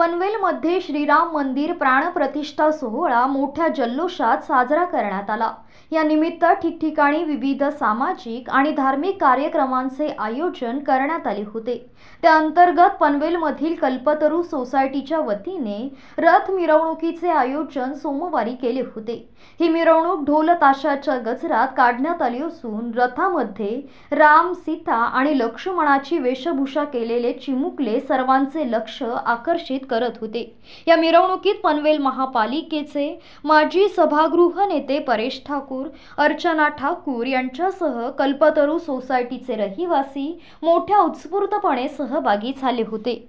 पनवेलमध्ये श्रीराम मंदिर प्राणप्रतिष्ठा सोहळा मोठ्या जल्लोषात साजरा करण्यात आला या ठिकठिकाणी विविध सामाजिक आणि धार्मिक कार्यक्रमांचे आयोजन करण्यात आले होते त्या अंतर्गत पनवेलमधील कल्पतरू सोसायटीच्या वतीने रथ मिरवणुकीचे आयोजन सोमवारी केले होते ही मिरवणूक ढोल ताशाच्या गजरात काढण्यात आली असून रथामध्ये राम सीता आणि लक्ष्मणाची वेशभूषा केलेले चिमुकले सर्वांचे लक्ष आकर्षित करत होते या मिरवणुकीत पनवेल महापालिकेचे माजी सभागृह नेते परेश ठाकूर अर्चना ठाकूर यांच्यासह कल्पतरू सोसायटीचे रहिवासी मोठ्या उत्स्फूर्तपणे सहभागी झाले होते